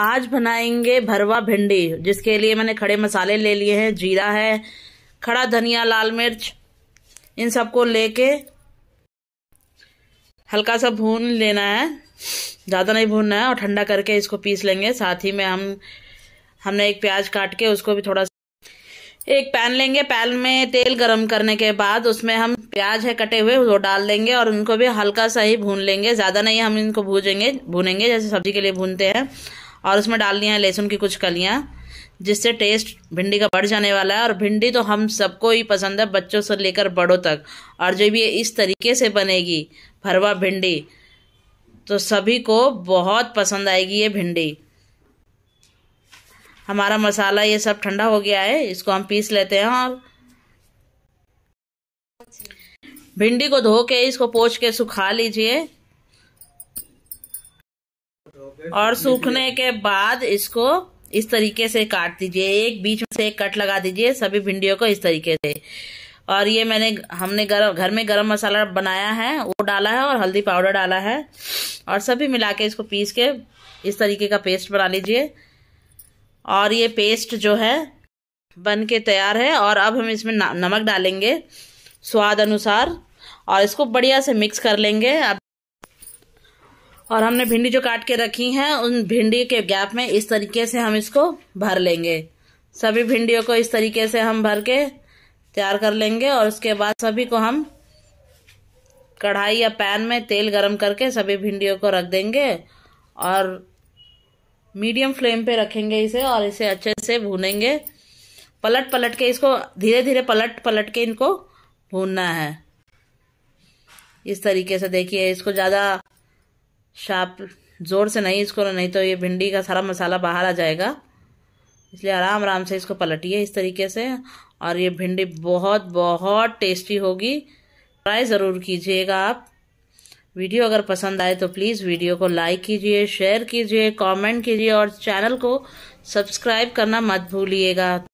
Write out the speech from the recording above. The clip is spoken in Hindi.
आज बनाएंगे भरवा भिंडी जिसके लिए मैंने खड़े मसाले ले लिए हैं जीरा है खड़ा धनिया लाल मिर्च इन सबको लेके हल्का सा भून लेना है ज़्यादा नहीं भूनना है और ठंडा करके इसको पीस लेंगे साथ ही में हम हमने एक प्याज काट के उसको भी थोड़ा एक पैन लेंगे पैन में तेल गरम करने के बाद उसमें हम प्याज है कटे हुए वो डाल देंगे और उनको भी हल्का सा ही भून लेंगे ज़्यादा नहीं हम इनको भूजेंगे भूनेंगे जैसे सब्जी के लिए भूनते हैं और उसमें डाल दिया है लहसुन की कुछ कलियाँ जिससे टेस्ट भिंडी का बढ़ जाने वाला है और भिंडी तो हम सबको ही पसंद है बच्चों से लेकर बड़ों तक और जब ये इस तरीके से बनेगी भरवा भिंडी तो सभी को बहुत पसंद आएगी ये भिंडी हमारा मसाला ये सब ठंडा हो गया है इसको हम पीस लेते हैं और भिंडी को धो के इसको पोच के सुखा लीजिए और सूखने के बाद इसको इस तरीके से काट दीजिए एक बीच में से एक कट लगा दीजिए सभी भिंडियों को इस तरीके से और ये मैंने हमने गर, घर में गरम मसाला बनाया है वो डाला है और हल्दी पाउडर डाला है और सभी मिला के इसको पीस के इस तरीके का पेस्ट बना लीजिए और ये पेस्ट जो है बन के तैयार है और अब हम इसमें नमक डालेंगे स्वाद अनुसार और इसको बढ़िया से मिक्स कर लेंगे अब और हमने भिंडी जो काट के रखी है उन भिंडी के गैप में इस तरीके से हम इसको भर लेंगे सभी भिंडियों को इस तरीके से हम भर के तैयार कर लेंगे और उसके बाद सभी को हम कढ़ाई या पैन में तेल गरम करके सभी भिंडियों को रख देंगे और मीडियम फ्लेम पे रखेंगे इसे और इसे अच्छे से भूनेंगे पलट पलट के इसको धीरे धीरे पलट पलट के इनको भूनना है इस तरीके से देखिए इसको ज़्यादा शार्प जोर से नहीं इसको नहीं तो ये भिंडी का सारा मसाला बाहर आ जाएगा इसलिए आराम आराम से इसको पलटिए इस तरीके से और ये भिंडी बहुत बहुत टेस्टी होगी ट्राई ज़रूर कीजिएगा आप वीडियो अगर पसंद आए तो प्लीज़ वीडियो को लाइक कीजिए शेयर कीजिए कमेंट कीजिए और चैनल को सब्सक्राइब करना मत भूलिएगा